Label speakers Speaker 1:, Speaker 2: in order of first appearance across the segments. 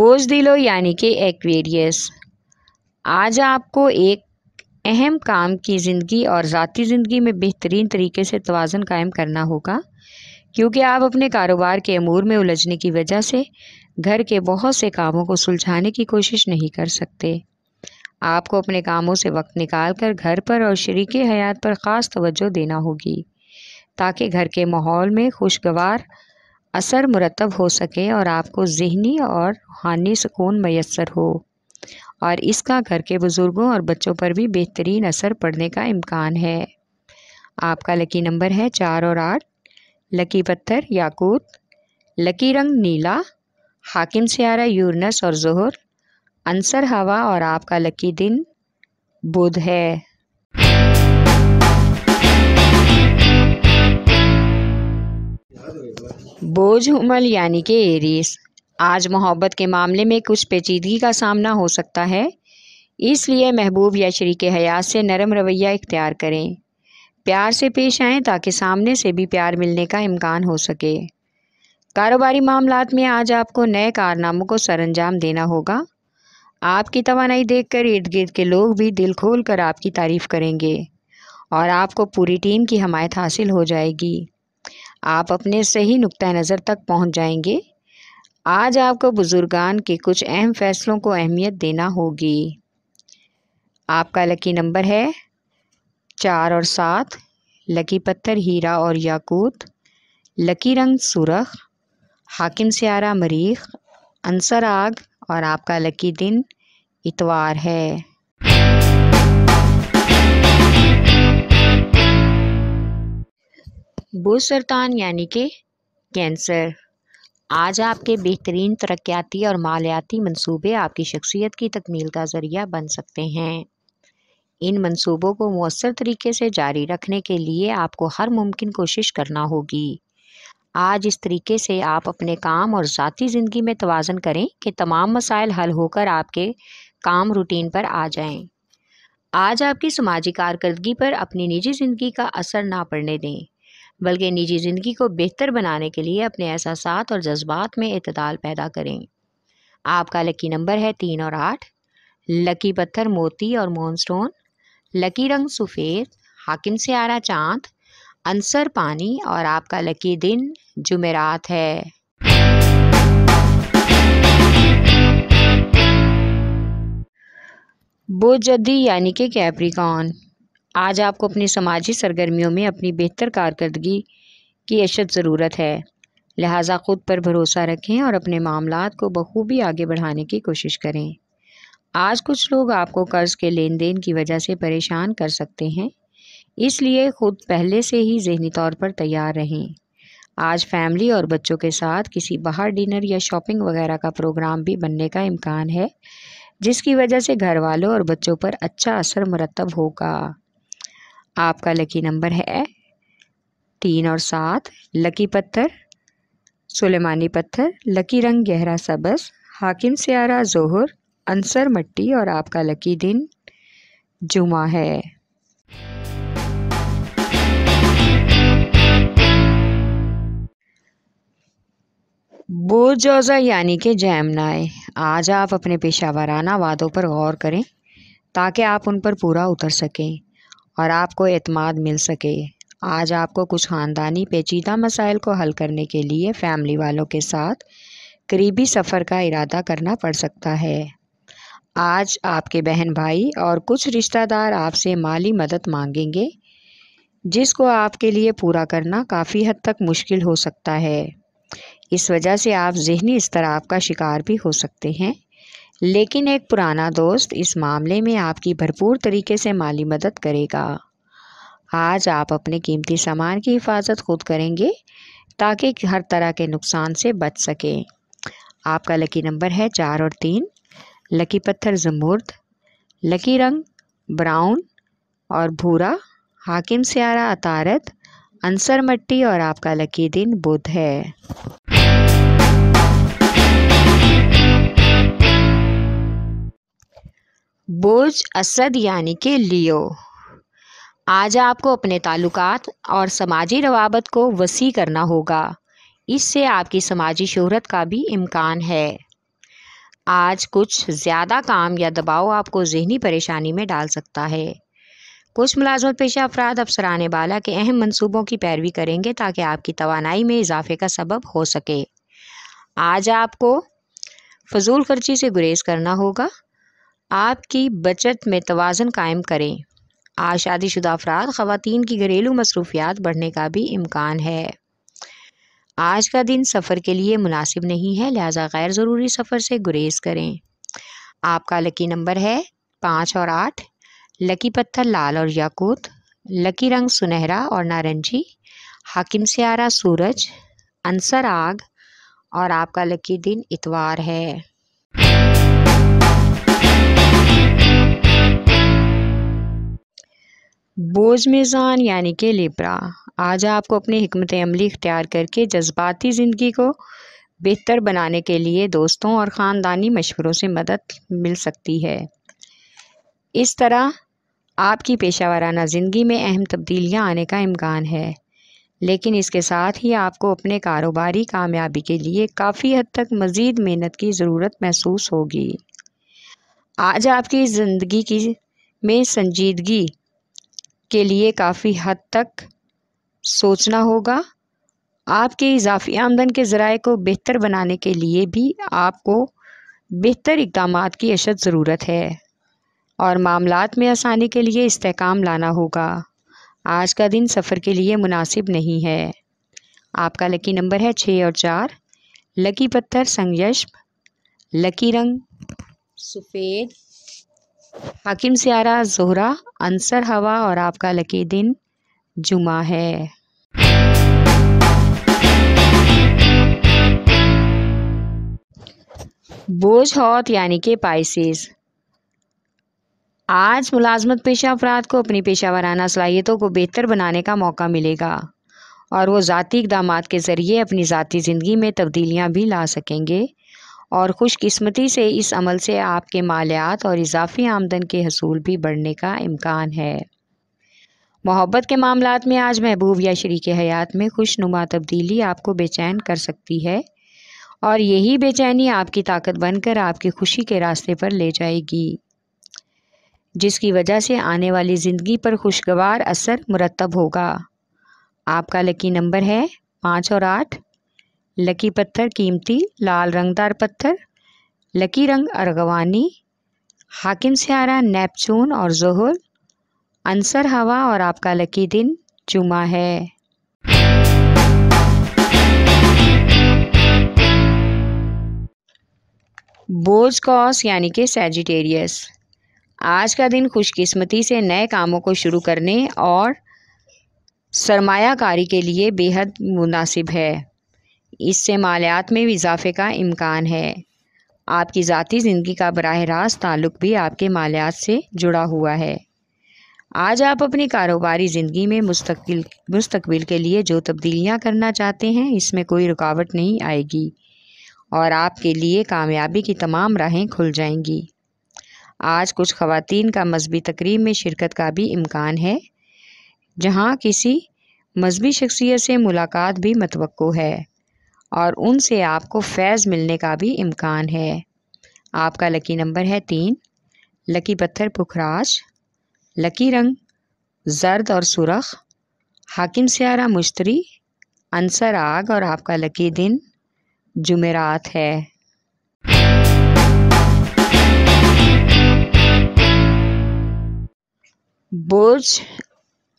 Speaker 1: बोझ दिलो यानी कि एक्वेरियस आज आपको एक अहम काम की ज़िंदगी और ज़ाती ज़िंदगी में बेहतरीन तरीके से तोज़न कायम करना होगा क्योंकि आप अपने कारोबार के अमूर में उलझने की वजह से घर के बहुत से कामों को सुलझाने की कोशिश नहीं कर सकते आपको अपने कामों से वक्त निकाल कर घर पर और शर्क हयात पर ख़ास तवज्जो देना होगी ताकि घर के माहौल में खुशगवार असर मुरतब हो सके और आपको जहनी और रूहानी सुकून मैसर हो और इसका घर के बुज़ुर्गों और बच्चों पर भी बेहतरीन असर पड़ने का इम्कान है आपका लकी नंबर है चार और आठ लकी पत्थर याकूत लकी रंग नीला हाकिम सियारा यूरनस और जहर अंसर हवा और आपका लकी दिन बुध है बोझ उमल यानी कि एरीस आज मोहब्बत के मामले में कुछ पेचीदगी का सामना हो सकता है इसलिए महबूब या शरीक हयात से नरम रवैया इख्तियार करें प्यार से पेश आएँ ताकि सामने से भी प्यार मिलने का इम्कान हो सके कारोबारी मामला में आज आपको नए कारनामों को सरंजाम देना होगा आपकी तोानाई देखकर इर्द गिर्द के लोग भी दिल खोल कर आपकी तारीफ़ करेंगे और आपको पूरी टीम की हमायत हासिल हो जाएगी आप अपने सही नुक़ नज़र तक पहुँच जाएंगे आज आपको बुज़ुर्गान के कुछ अहम फ़ैसलों को अहमियत देना होगी आपका लकी नंबर है चार और सात लकी पत्थर हीरा और याकूत लकी रंग सुरख हाकिम सियारा मरीख अंसर आग और आपका लकी दिन इतवार है बुध सरतान यानी कि कैंसर आज आपके बेहतरीन तरक्याती और मालियाती मंसूबे आपकी शख्सियत की तकमील का ज़रिया बन सकते हैं इन मंसूबों को मौसर तरीके से जारी रखने के लिए आपको हर मुमकिन कोशिश करना होगी आज इस तरीके से आप अपने काम और ज़ाती ज़िंदगी में तोज़न करें कि तमाम मसाइल हल होकर आपके काम रूटीन पर आ जाएं। आज आपकी समाजी कारकर्दगी पर अपनी निजी ज़िंदगी का असर ना पड़ने दें बल्कि निजी ज़िंदगी को बेहतर बनाने के लिए अपने एहसास और जज्बात में इतदाल पैदा करें आपका लकी नंबर है तीन और आठ लकी पत्थर मोती और मोहन स्टोन लकी रंग सफ़ेद हाकिम से आरा चाँद अंसर पानी और आपका लकी दिन जुमेरात है बुजदी यानी कि कैप्रिकॉन आज आपको अपनी समाजी सरगर्मियों में अपनी बेहतर कारकर्दगी की अशद ज़रूरत है लिहाजा ख़ुद पर भरोसा रखें और अपने मामला को बखूबी आगे बढ़ाने की कोशिश करें आज कुछ लोग आपको कर्ज़ के लेन देन की वजह से परेशान कर सकते हैं इसलिए ख़ुद पहले से ही जहनी तौर पर तैयार रहें आज फैमिली और बच्चों के साथ किसी बाहर डिनर या शॉपिंग वगैरह का प्रोग्राम भी बनने का इम्कान है जिसकी वजह से घर वालों और बच्चों पर अच्छा असर मरतब होगा आपका लकी नंबर है तीन और सात लकी पत्थर सुलेमानी पत्थर लकी रंग गहरा सबस हाकिम सियारा जोहर अंसर मट्टी और आपका लकी दिन जुमा है बोजौजा यानी कि जैमनाए आज आप अपने पेशावराना वादों पर गौर करें ताकि आप उन पर पूरा उतर सकें और आपको एतमाद मिल सके आज आपको कुछ ख़ानदानी पेचीदा मसाइल को हल करने के लिए फैमिली वालों के साथ करीबी सफ़र का इरादा करना पड़ सकता है आज आपके बहन भाई और कुछ रिश्तेदार आपसे माली मदद मांगेंगे जिसको आपके लिए पूरा करना काफ़ी हद तक मुश्किल हो सकता है इस वजह से आप जहनी तरह आपका शिकार भी हो सकते हैं लेकिन एक पुराना दोस्त इस मामले में आपकी भरपूर तरीके से माली मदद करेगा आज आप अपने कीमती सामान की हिफाजत खुद करेंगे ताकि हर तरह के नुकसान से बच सकें आपका लकी नंबर है चार और तीन लकी पत्थर जमूर्द लकी रंग ब्राउन और भूरा हाकिम स्यारा अतारत अंसर मट्टी और आपका लकी दिन बुध है बुर्ज असद यानी कि लियो आज आपको अपने ताल्लुकात और समाजी रवाबत को वसी करना होगा इससे आपकी समाजी शहरत का भी इम्कान है आज कुछ ज़्यादा काम या दबाव आपको जहनी परेशानी में डाल सकता है कुछ मुलाजमत पेशा अफराद अफसराने वाला के अहम मंसूबों की पैरवी करेंगे ताकि आपकी तोानाई में इजाफे का सबब हो सके आज आपको फजूल खर्ची से गुरेज करना होगा आपकी बचत में तोज़न कायम करें आज शादीशुदा अफराद ख़वान की घरेलू मसरूफियात बढ़ने का भी इम्कान है आज का दिन सफ़र के लिए मुनासिब नहीं है लिहाजा गैर ज़रूरी सफ़र से गुरेज करें आपका लकी नंबर है पाँच और आठ लकी पत्थर लाल और याकूत लकी रंग सुनहरा और नारंगी हाकिम से सूरज अंसर आग और आपका लकी दिन इतवार है बोझ मेज़ान यानी कि लिब्रा आज आपको अपनी हमत अमली इख्तियार करके जज्बाती ज़िंदगी को बेहतर बनाने के लिए दोस्तों और ख़ानदानी मशवरों से मदद मिल सकती है इस तरह आपकी पेशा वाराना ज़िंदगी में अहम तब्दीलियाँ आने का इम्कान है लेकिन इसके साथ ही आपको अपने कारोबारी कामयाबी के लिए काफ़ी हद तक मज़ीद मेहनत की ज़रूरत महसूस होगी आज आपकी ज़िंदगी की में संजीदगी के लिए काफ़ी हद तक सोचना होगा आपके इजाफी आमदन के ज़राए को बेहतर बनाने के लिए भी आपको बेहतर इकदाम की अशद ज़रूरत है और मामला में आसानी के लिए इसकाम लाना होगा आज का दिन सफ़र के लिए मुनासिब नहीं है आपका लकी नंबर है छः और चार लकी पत्थर संयश लकी रंग सफ़ेद हाकिम सियारा जोहरा अंसर हवा और आपका लकी दिन जुमा है बोझ हौत यानी के पाइसिस आज मुलाजमत पेशा अफराद को अपनी पेशा वाराना सलाहियतों को बेहतर बनाने का मौका मिलेगा और वो ज़ाती इकदाम के ज़रिए अपनी ज़ाती ज़िंदगी में तब्दीलियाँ भी ला सकेंगे और खुशकस्मती से इस अमल से आपके मालियात और इजाफी आमदन के हसूल भी बढ़ने का इम्कान है मोहब्बत के मामलों में आज महबूब या शरीक हयात में खुशनुमा तब्दीली आपको बेचैन कर सकती है और यही बेचैनी आपकी ताकत बनकर आपकी खुशी के रास्ते पर ले जाएगी जिसकी वजह से आने वाली ज़िंदगी पर खुशगवार असर मुरतब होगा आपका लकी नंबर है पाँच और आठ लकी पत्थर कीमती लाल रंगदार पत्थर लकी रंग अर्गवानी हाकिम स्यारा नेपचून और जहर अंसर हवा और आपका लकी दिन जुमा है बोझ कॉस यानी कि सेजिटेरियस आज का दिन खुशकिस्मती से नए कामों को शुरू करने और सरमायाकारी के लिए बेहद मुनासिब है इससे मालियात में भी इजाफे का इम्कान है आपकी ज़ाती ज़िंदगी का बरह रास्त ताल्लुक भी आपके मालियात से जुड़ा हुआ है आज आप अपनी कारोबारी ज़िंदगी में मुस्तकिल मुस्तबिल के लिए जो तब्दीलियाँ करना चाहते हैं इसमें कोई रुकावट नहीं आएगी और आपके लिए कामयाबी की तमाम राहें खुल जाएंगी आज कुछ खवतान का मजहबी तकरीब में शिरकत का भी इम्कान है जहाँ किसी मजहबी शख्सियत से मुलाकात भी मतवक़ है और उनसे आपको फैज़ मिलने का भी इम्कान है आपका लकी नंबर है तीन लकी पत्थर पुखराज लकी रंग जर्द और सुरख हाकिम स्यारा मुश्तरी अंसर आग और आपका लकी दिन जुमेरात है बुर्ज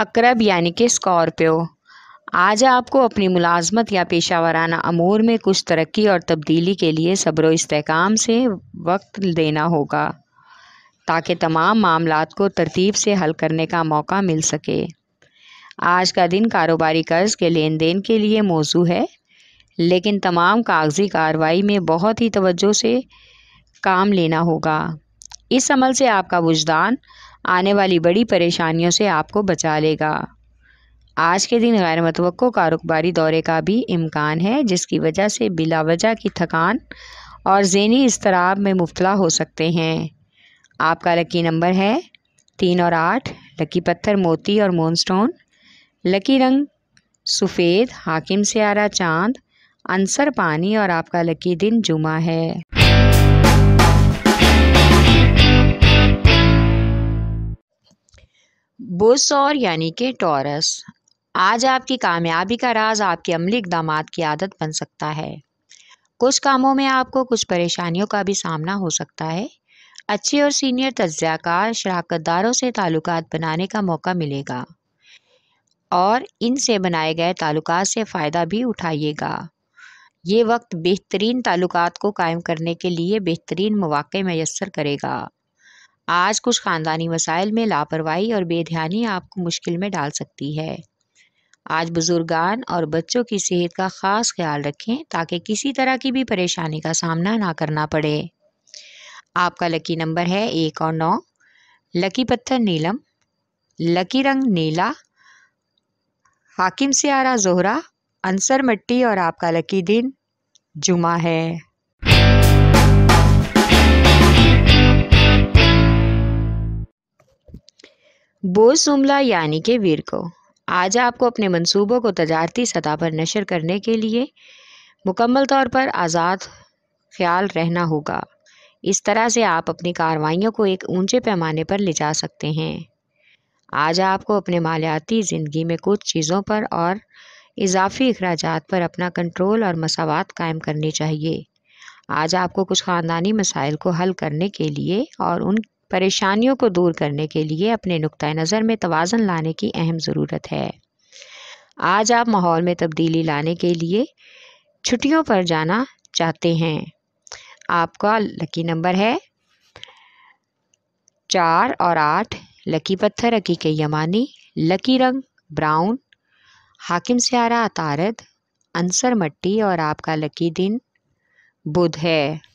Speaker 1: अक्रब यानी कि स्कॉर्पियो आज आपको अपनी मुलाजमत या पेशा वाराना अमूर में कुछ तरक्की और तब्दीली के लिए सब्र इसकाम से वक्त देना होगा ताकि तमाम मामला को तरतीब से हल करने का मौका मिल सके आज का दिन कारोबारी कर्ज के लेन देन के लिए मौजू है लेकिन तमाम कागजी कार्रवाई में बहुत ही तवज्जो से काम लेना होगा इस अमल से आपका वजदान आने वाली बड़ी परेशानियों से आपको बचा लेगा आज के दिन गैर मतवक़ कारोबारी दौरे का भी इम्कान है जिसकी वजह से बिला वजह की थकान और जहनी इसतराब में मुबला हो सकते हैं आपका लकी नंबर है तीन और आठ लकी पत्थर मोती और मोनस्टोन लकी रंग सफ़ेद हाकिम सियारा चांद अंसर पानी और आपका लकी दिन जुमा है बुस और यानी कि टॉरस आज आपकी कामयाबी का राज आपके अमली इकदाम की आदत बन सकता है कुछ कामों में आपको कुछ परेशानियों का भी सामना हो सकता है अच्छे और सीनियर तजाकार शराकत दारों से ताल्लुक बनाने का मौका मिलेगा और इनसे बनाए गए ताल्लुक से फ़ायदा भी उठाइएगा ये वक्त बेहतरीन ताल्लुक को कायम करने के लिए बेहतरीन मौाक़े मैसर करेगा आज कुछ ख़ानदानी मसाइल में लापरवाही और बेध्यानी आपको मुश्किल में डाल सकती है आज बुजुर्गान और बच्चों की सेहत का ख़ास ख्याल रखें ताकि किसी तरह की भी परेशानी का सामना ना करना पड़े आपका लकी नंबर है एक और नौ लकी पत्थर नीलम लकी रंग नीला हाकिम सियारा जोहरा अंसर मट्टी और आपका लकी दिन जुमा है बोसुमला यानी के वीर को आज आपको अपने मंसूबों को तजारती सतह पर नशर करने के लिए मुकम्मल तौर पर आज़ाद ख्याल रहना होगा इस तरह से आप अपनी कार्रवाइयों को एक ऊंचे पैमाने पर ले जा सकते हैं आज आपको अपने मालियाती ज़िंदगी में कुछ चीज़ों पर और इजाफी अखराज पर अपना कंट्रोल और मसावत कायम करने चाहिए आज आपको कुछ ख़ानदानी मसाइल को हल करने के लिए और उन परेशानियों को दूर करने के लिए अपने नुक़ नज़र में तोज़न लाने की अहम ज़रूरत है आज आप माहौल में तब्दीली लाने के लिए छुट्टियों पर जाना चाहते हैं आपका लकी नंबर है चार और आठ लकी पत्थर हकीके यमानी लकी रंग ब्राउन हाकिम स्यारा तारद अंसर मट्टी और आपका लकी दिन बुध है